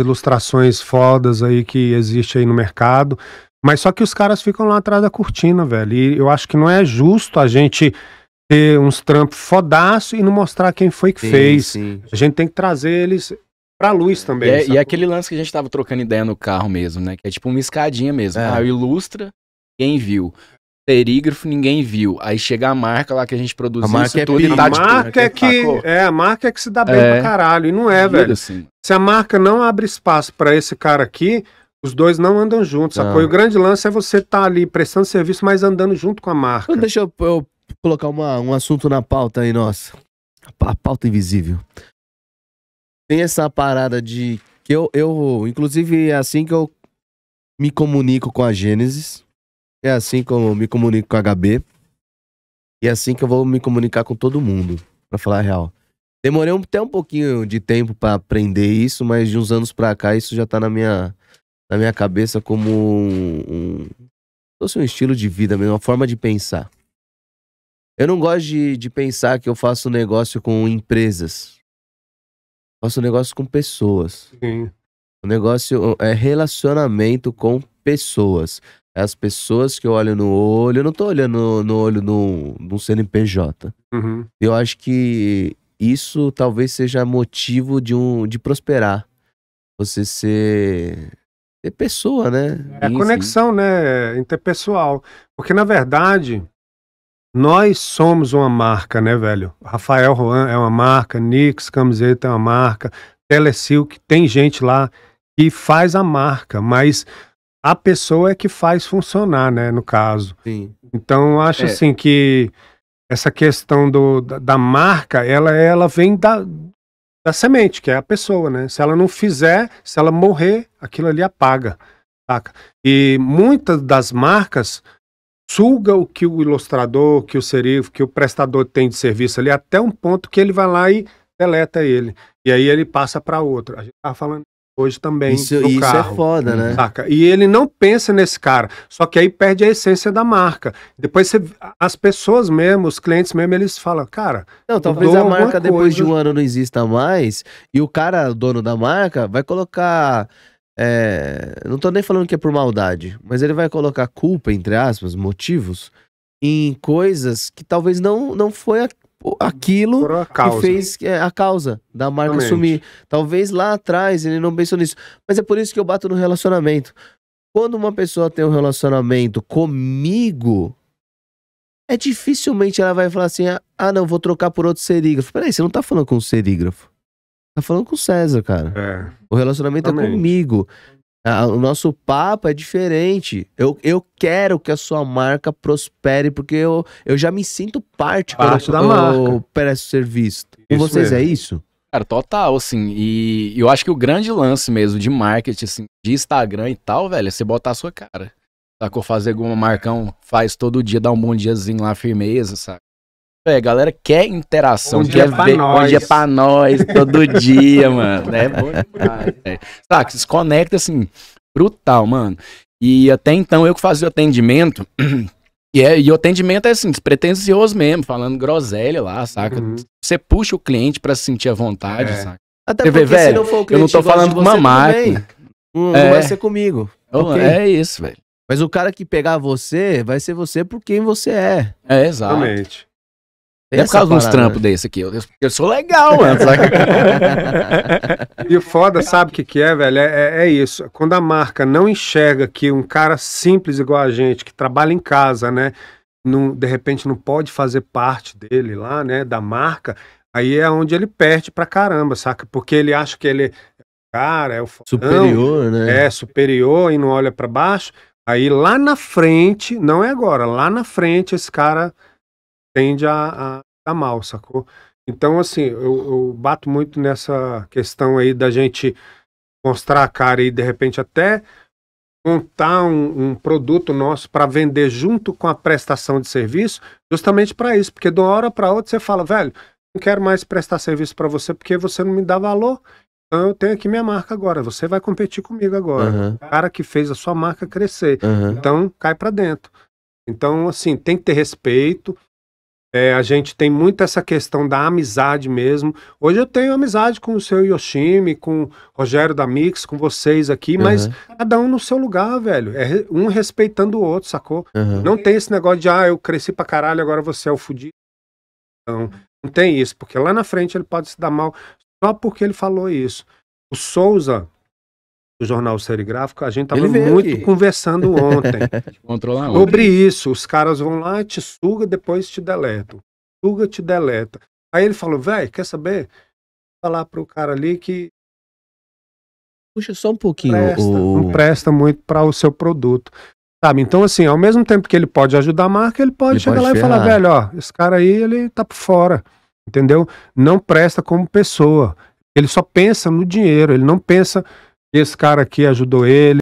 ilustrações fodas aí que existe aí no mercado. Mas só que os caras ficam lá atrás da cortina, velho. E eu acho que não é justo a gente ter uns trampos fodaço e não mostrar quem foi que sim, fez. Sim. A gente tem que trazer eles pra luz também. E, é, e é aquele lance que a gente tava trocando ideia no carro mesmo, né? Que é tipo uma escadinha mesmo. É. Ah, ilustra quem viu perígrafo, ninguém viu. Aí chega a marca lá que a gente produziu. A marca é tudo, tá a marca é que sacou? é a marca é que se dá bem é. pra caralho e não é, velho. Assim. Se a marca não abre espaço para esse cara aqui, os dois não andam juntos. Não. Sacou? Ah. E o grande lance é você estar tá ali prestando serviço, mas andando junto com a marca. Deixa eu, eu colocar uma, um assunto na pauta aí, nossa. A pauta invisível. Tem essa parada de que eu, eu inclusive, é assim que eu me comunico com a Gênesis é assim que eu me comunico com a HB. E é assim que eu vou me comunicar com todo mundo, para falar a real. Demorei até um pouquinho de tempo para aprender isso, mas de uns anos pra cá isso já tá na minha, na minha cabeça como um, um, um estilo de vida mesmo, uma forma de pensar. Eu não gosto de, de pensar que eu faço negócio com empresas. Faço negócio com pessoas. Sim. O negócio é relacionamento com pessoas as pessoas que eu olho no olho, eu não tô olhando no, olho de um CNPJ. Uhum. Eu acho que isso talvez seja motivo de, um, de prosperar. Você ser, ser pessoa, né? É a conexão, né? Interpessoal. Porque, na verdade, nós somos uma marca, né, velho? Rafael Juan é uma marca, Nix, camiseta é uma marca, Telesilk, tem gente lá que faz a marca, mas a pessoa é que faz funcionar, né, no caso. Sim. Então, acho é. assim que essa questão do, da, da, marca, ela, ela vem da, da semente, que é a pessoa, né? Se ela não fizer, se ela morrer, aquilo ali apaga, saca? E muitas das marcas suga o que o ilustrador, que o serif, que o prestador tem de serviço ali, até um ponto que ele vai lá e deleta ele. E aí ele passa para outro. A gente estava falando hoje também. Isso, isso é carro, é foda, né? Saca? E ele não pensa nesse cara. Só que aí perde a essência da marca. Depois você, as pessoas mesmo, os clientes mesmo, eles falam, cara. Não, talvez a marca depois coisa. de um ano não exista mais. E o cara, o dono da marca, vai colocar. É, não tô nem falando que é por maldade, mas ele vai colocar culpa, entre aspas, motivos, em coisas que talvez não, não foi aquilo que fez é, a causa da marca Realmente. sumir. Talvez lá atrás ele não pensou nisso. Mas é por isso que eu bato no relacionamento. Quando uma pessoa tem um relacionamento comigo, é dificilmente ela vai falar assim: ah, não, vou trocar por outro serígrafo. Peraí, você não tá falando com um serígrafo. Tá falando com o César, cara. É. O relacionamento Realmente. é comigo o nosso papo é diferente. Eu, eu quero que a sua marca prospere, porque eu, eu já me sinto parte, parte da marca. Eu ser serviço. Com vocês é mesmo. é isso? Cara, total, assim, e eu acho que o grande lance mesmo de marketing, assim, de Instagram e tal, velho, é você botar a sua cara. Sacou? Fazer alguma marcão, faz todo dia, dá um bom diazinho lá, firmeza, sabe? É, galera quer interação, onde quer é ver nós. é pra nós, todo dia, mano. É bom demais. É. se conecta assim, brutal, mano. E até então eu que fazia o atendimento, e, é, e o atendimento é assim, despretensioso mesmo, falando groselha lá, saca? Uhum. Você puxa o cliente pra se sentir à vontade, é. saca? Até você porque for o cliente, eu não tô falando com uma máquina. Hum, é. Não vai ser comigo. Okay. É isso, velho. Mas o cara que pegar você, vai ser você por quem você é. É, exatamente é por causa de uns trampos né? desse aqui. Eu, eu sou legal, mano. e o foda, sabe o que, que é, velho? É, é, é, isso. Quando a marca não enxerga que um cara simples igual a gente, que trabalha em casa, né? Não, de repente não pode fazer parte dele lá, né? Da marca, aí é onde ele perde pra caramba, saca? Porque ele acha que ele é o cara, é o fodão, Superior, né? É, superior e não olha para baixo. Aí lá na frente, não é agora, lá na frente esse cara tende a, a, a mal, sacou? Então, assim, eu, eu, bato muito nessa questão aí da gente mostrar a cara e, de repente, até montar um, um produto nosso para vender junto com a prestação de serviço, justamente para isso, porque de uma hora para outra você fala, velho, não quero mais prestar serviço para você porque você não me dá valor. Então eu tenho aqui minha marca agora, você vai competir comigo agora. Uhum. O cara que fez a sua marca crescer. Uhum. Então cai para dentro. Então, assim, tem que ter respeito, é, a gente tem muito essa questão da amizade mesmo. Hoje eu tenho amizade com o seu Yoshimi, com o Rogério da Mix, com vocês aqui, mas uhum. cada um no seu lugar, velho. É um respeitando o outro, sacou? Uhum. Não tem esse negócio de, ah, eu cresci pra caralho, agora você é o fudido. Não, não tem isso, porque lá na frente ele pode se dar mal só porque ele falou isso. O Souza, do Jornal Serigráfico, a gente estava muito aqui. conversando ontem. sobre isso, os caras vão lá, te suga, depois te deletam. Suga, te deleta. Aí ele falou, velho, quer saber? falar para o cara ali que puxa só um pouquinho. Presta, o... Não presta muito para o seu produto. Sabe? Então, assim, ao mesmo tempo que ele pode ajudar a marca, ele pode ele chegar pode lá e falar, velho, ó, esse cara aí, ele tá por fora. Entendeu? Não presta como pessoa. Ele só pensa no dinheiro, ele não pensa esse cara aqui ajudou ele.